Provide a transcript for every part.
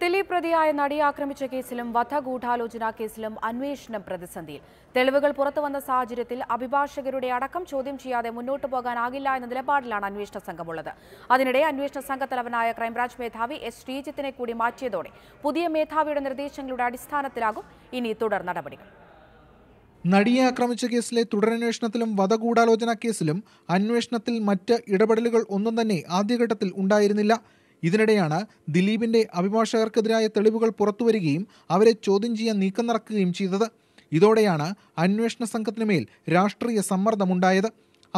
ദിലീപ് പ്രതിയായ നടി ആക്രമിച്ച കേസിലും വധഗൂഢാലോചന കേസിലും അന്വേഷണം പ്രതിസന്ധിയിൽ തെളിവുകൾ പുറത്തുവന്ന സാഹചര്യത്തിൽ അഭിഭാഷകരുടെ അടക്കം ചോദ്യം ചെയ്യാതെ മുന്നോട്ടു പോകാനാകില്ല എന്ന നിലപാടിലാണ് അന്വേഷണ സംഘമുള്ളത് അതിനിടെ അന്വേഷണ സംഘത്തലവനായ ക്രൈംബ്രാഞ്ച് മേധാവി എസ് ശ്രീജിത്തിനെ കൂടി മാറ്റിയതോടെ പുതിയ മേധാവിയുടെ നിർദ്ദേശങ്ങളുടെ അടിസ്ഥാനത്തിലാകും ഇനി തുടർ നടപടികൾ നടിയെ ആക്രമിച്ച കേസിലെ തുടരന്വേഷണത്തിലും വധഗൂഢാലോചന കേസിലും അന്വേഷണത്തിൽ മറ്റ് ഇടപെടലുകൾ ഒന്നും തന്നെ ആദ്യഘട്ടത്തിൽ ഉണ്ടായിരുന്നില്ല ഇതിനിടെയാണ് ദിലീപിന്റെ അഭിഭാഷകർക്കെതിരായ തെളിവുകൾ പുറത്തുവരികയും അവരെ ചോദ്യം ചെയ്യാൻ നീക്കം നടക്കുകയും ചെയ്തത് ഇതോടെയാണ് അന്വേഷണ സംഘത്തിനുമേൽ രാഷ്ട്രീയ സമ്മർദ്ദമുണ്ടായത്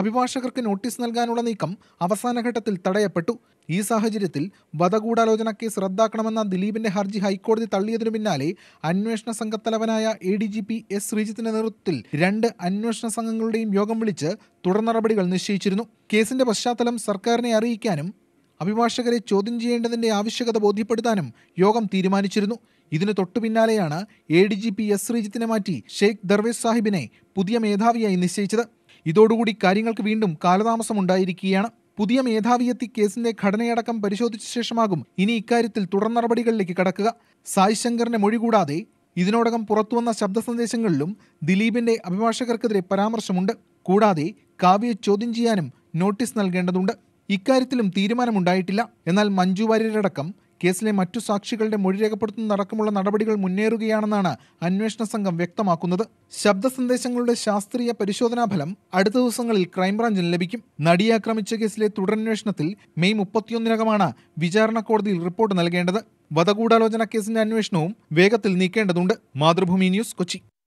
അഭിഭാഷകർക്ക് നോട്ടീസ് നൽകാനുള്ള നീക്കം അവസാനഘട്ടത്തിൽ തടയപ്പെട്ടു ഈ സാഹചര്യത്തിൽ വധഗൂഢാലോചന കേസ് റദ്ദാക്കണമെന്ന ദിലീപിന്റെ ഹർജി ഹൈക്കോടതി തള്ളിയതിനു പിന്നാലെ അന്വേഷണ സംഘത്തലവനായ A D G P S ശ്രീജിത്തിന്റെ നേതൃത്വത്തിൽ രണ്ട് അന്വേഷണ സംഘങ്ങളുടെയും യോഗം വിളിച്ച് തുടർ നടപടികൾ നിശ്ചയിച്ചിരുന്നു കേസിന്റെ പശ്ചാത്തലം സർക്കാരിനെ അറിയിക്കാനും അഭിഭാഷകരെ ചോദ്യം ചെയ്യേണ്ടതിന്റെ ആവശ്യകത ബോധ്യപ്പെടുത്താനും യോഗം തീരുമാനിച്ചിരുന്നു ഇതിന് തൊട്ടു പിന്നാലെയാണ് A D G P S ശ്രീജിത്തിനെ മാറ്റി ഷെയ്ഖ് ദർവേസ് സാഹിബിനെ പുതിയ മേധാവിയായി നിശ്ചയിച്ചത് ഇതോടുകൂടി കാര്യങ്ങൾക്ക് വീണ്ടും കാലതാമസമുണ്ടായിരിക്കുകയാണ് പുതിയ മേധാവിയെത്തി കേസിന്റെ ഘടനയടക്കം പരിശോധിച്ച ശേഷമാകും ഇനി ഇക്കാര്യത്തിൽ തുടർ നടപടികളിലേക്ക് കടക്കുക സായ് ശങ്കറിന്റെ മൊഴി കൂടാതെ ഇതിനോടകം പുറത്തുവന്ന ശബ്ദ സന്ദേശങ്ങളിലും ദിലീപിന്റെ അഭിഭാഷകർക്കെതിരെ പരാമർശമുണ്ട് കൂടാതെ കാവ്യെ ചോദ്യം ചെയ്യാനും നോട്ടീസ് നൽകേണ്ടതുണ്ട് ഇക്കാര്യത്തിലും തീരുമാനമുണ്ടായിട്ടില്ല എന്നാൽ മഞ്ജു വാര്യരടക്കം കേസിലെ മറ്റു സാക്ഷികളുടെ മൊഴി രേഖപ്പെടുത്തുന്നതടക്കമുള്ള നടപടികൾ മുന്നേറുകയാണെന്നാണ് അന്വേഷണ സംഘം വ്യക്തമാക്കുന്നത് ശബ്ദ സന്ദേശങ്ങളുടെ ശാസ്ത്രീയ പരിശോധനാഫലം അടുത്ത ദിവസങ്ങളിൽ ക്രൈംബ്രാഞ്ചിന് ലഭിക്കും നടിയെ ആക്രമിച്ച കേസിലെ തുടരന്വേഷണത്തിൽ മെയ് മുപ്പത്തിയൊന്നിനകമാണ് വിചാരണ കോടതിയിൽ റിപ്പോർട്ട് നൽകേണ്ടത് വധഗൂഢാലോചന കേസിന്റെ അന്വേഷണവും വേഗത്തിൽ നീക്കേണ്ടതുണ്ട് മാതൃഭൂമി ന്യൂസ് കൊച്ചി